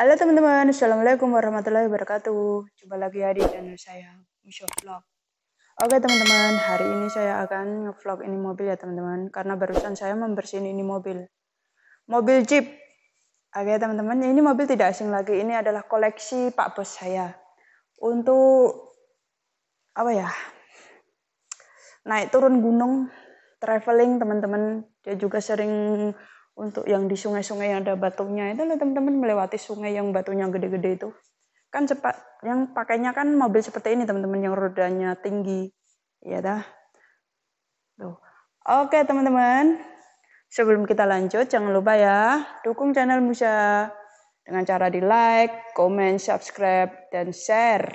Halo teman-teman, Assalamualaikum warahmatullahi wabarakatuh. Jumpa lagi ya di channel saya, Misho Vlog. Oke teman-teman, hari ini saya akan nge-vlog ini mobil ya teman-teman, karena barusan saya membersihin ini mobil. Mobil Jeep. Oke teman-teman, ya ini mobil tidak asing lagi, ini adalah koleksi Pak Bos saya. Untuk, apa ya, naik turun gunung, traveling teman-teman, dia juga sering untuk yang di sungai-sungai yang ada batunya itu loh teman-teman melewati sungai yang batunya gede-gede itu kan cepat yang pakainya kan mobil seperti ini teman-teman yang rodanya tinggi ya dah tuh oke teman-teman sebelum kita lanjut jangan lupa ya dukung channel Musa dengan cara di like, comment, subscribe dan share.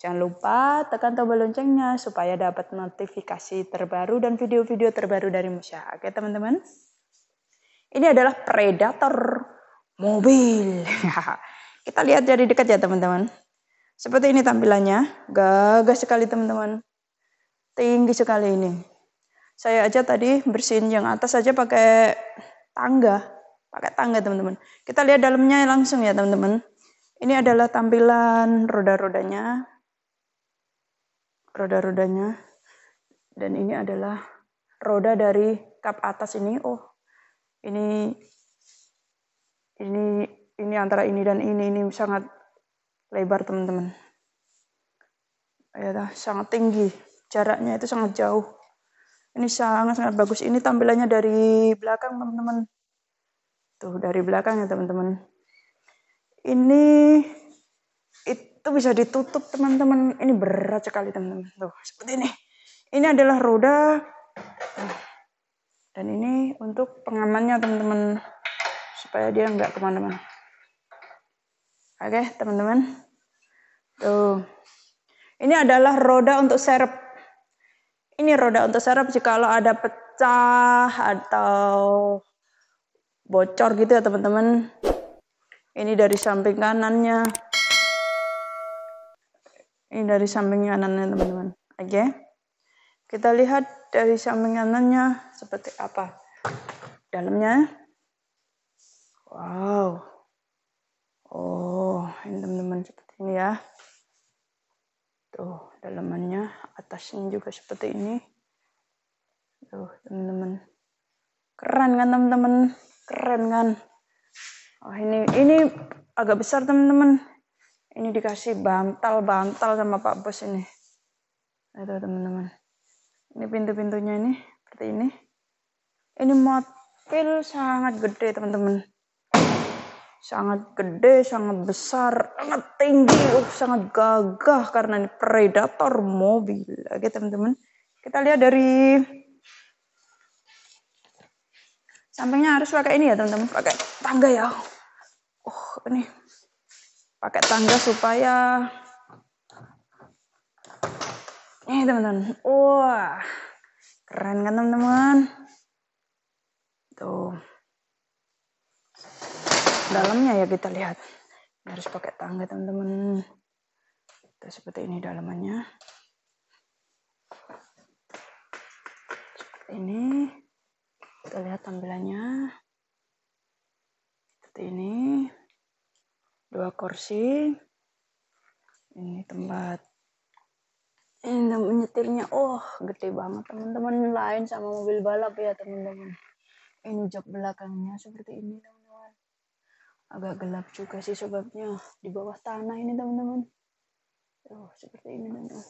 Jangan lupa tekan tombol loncengnya supaya dapat notifikasi terbaru dan video-video terbaru dari Musa Oke teman-teman? Ini adalah predator mobil. Kita lihat dari dekat ya teman-teman. Seperti ini tampilannya. Gagah sekali teman-teman. Tinggi sekali ini. Saya aja tadi bersihin yang atas aja pakai tangga. Pakai tangga teman-teman. Kita lihat dalamnya langsung ya teman-teman. Ini adalah tampilan roda-rodanya. Roda-rodanya. Dan ini adalah roda dari kap atas ini. Oh, ini ini ini antara ini dan ini ini sangat lebar teman-teman ya sangat tinggi jaraknya itu sangat jauh ini sangat sangat bagus ini tampilannya dari belakang teman-teman tuh dari belakang ya teman-teman ini itu bisa ditutup teman-teman ini berat sekali teman-teman tuh seperti ini ini adalah roda nah, dan ini untuk pengamannya teman-teman supaya dia nggak kemana-mana oke teman-teman tuh ini adalah roda untuk serep ini roda untuk serep jikalau ada pecah atau bocor gitu ya teman-teman ini dari samping kanannya ini dari samping kanannya teman-teman oke okay. Kita lihat dari samping kanannya seperti apa. Dalamnya. Wow. Oh, ini teman-teman seperti ini ya. Tuh, dalamannya, atasnya juga seperti ini. Tuh, teman-teman. Keren kan teman-teman? Keren kan? Oh, ini ini agak besar teman-teman. Ini dikasih bantal-bantal sama Pak Bos ini. Nah, itu teman-teman ini pintu-pintunya ini seperti ini ini motil sangat gede teman-teman sangat gede sangat besar sangat tinggi uh, sangat gagah karena ini predator mobil oke teman-teman kita lihat dari sampingnya harus pakai ini ya teman-teman pakai tangga ya Uh, ini pakai tangga supaya Eh teman-teman, wah keren kan teman-teman? Tuh, dalamnya ya kita lihat. Ini harus pakai tangga teman-teman. Kita seperti ini dalamannya. Seperti ini. Kita lihat tampilannya. Seperti ini. Dua kursi. Ini tempat ini menyetirnya oh gede banget teman-teman lain sama mobil balap ya teman-teman ini jok belakangnya seperti ini teman-teman agak gelap juga sih sebabnya di bawah tanah ini teman-teman oh seperti ini teman-teman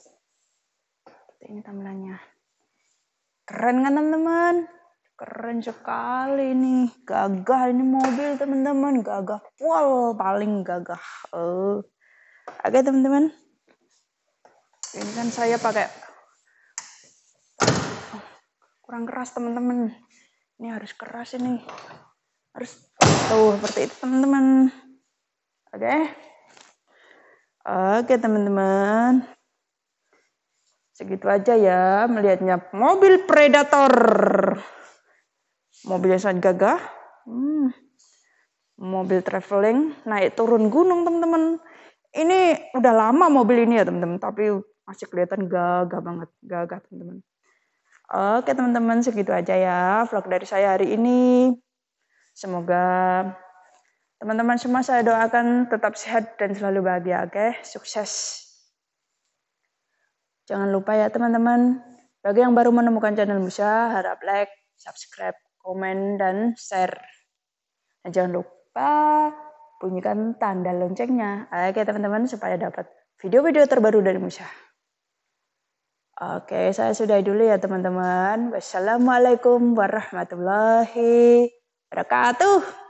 seperti ini tampilannya keren kan teman-teman keren sekali nih gagah ini mobil teman-teman gagah Wow, paling gagah oh oke okay, teman-teman ini kan saya pakai kurang keras teman-teman ini harus keras ini harus tuh seperti itu teman-teman oke okay. oke okay, teman-teman segitu aja ya melihatnya mobil predator mobilnya sangat gagah hmm. mobil traveling naik turun gunung teman-teman ini udah lama mobil ini ya teman-teman tapi masih kelihatan gagah banget, gagah teman-teman. Oke teman-teman segitu aja ya vlog dari saya hari ini. Semoga teman-teman semua saya doakan tetap sehat dan selalu bahagia, oke? Sukses. Jangan lupa ya teman-teman, bagi yang baru menemukan channel Musa, harap like, subscribe, komen, dan share. Dan jangan lupa bunyikan tanda loncengnya. Oke teman-teman, supaya dapat video-video terbaru dari Musa. Oke, saya sudahi dulu ya teman-teman. Wassalamualaikum warahmatullahi wabarakatuh.